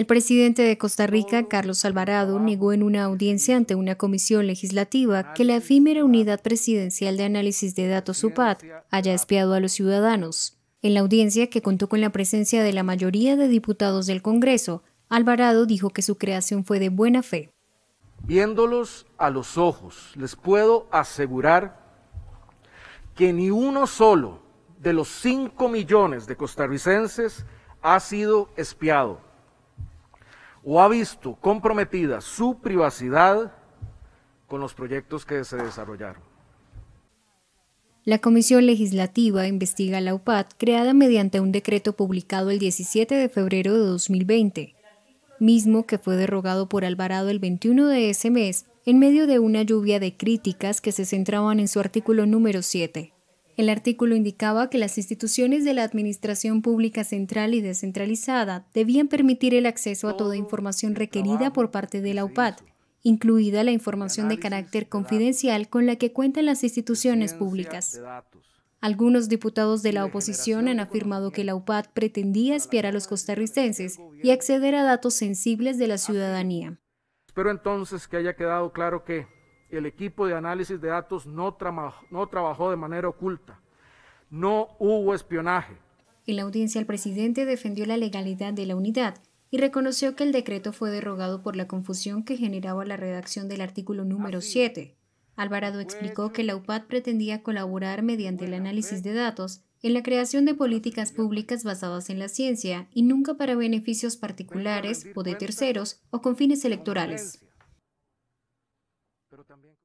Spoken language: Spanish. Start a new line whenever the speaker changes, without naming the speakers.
El presidente de Costa Rica, oh. Carlos Alvarado, negó en una audiencia ante una comisión legislativa que la efímera Unidad Presidencial de Análisis de Datos UPAD haya espiado a los ciudadanos. En la audiencia, que contó con la presencia de la mayoría de diputados del Congreso, Alvarado dijo que su creación fue de buena fe.
Viéndolos a los ojos, les puedo asegurar que ni uno solo de los 5 millones de costarricenses ha sido espiado o ha visto comprometida su privacidad con los proyectos que se desarrollaron.
La Comisión Legislativa investiga la UPAD creada mediante un decreto publicado el 17 de febrero de 2020, mismo que fue derogado por Alvarado el 21 de ese mes en medio de una lluvia de críticas que se centraban en su artículo número 7, el artículo indicaba que las instituciones de la Administración Pública Central y Descentralizada debían permitir el acceso a toda oh, información requerida por parte de la UPAD, incluida la información de carácter confidencial con la que cuentan las instituciones públicas. Algunos diputados de la oposición han afirmado que la UPAD pretendía espiar a los costarricenses y acceder a datos sensibles de la ciudadanía.
Espero entonces que haya quedado claro que el equipo de análisis de datos no, trabajó de manera oculta. No hubo espionaje.
En la audiencia, el presidente defendió la legalidad de la unidad y reconoció que el decreto fue derogado por la confusión que generaba la redacción del artículo número 7. Alvarado explicó que la UPAD pretendía colaborar mediante el análisis de datos en la creación de políticas públicas basadas en la ciencia y nunca para beneficios particulares o de terceros o con fines electorales
bien.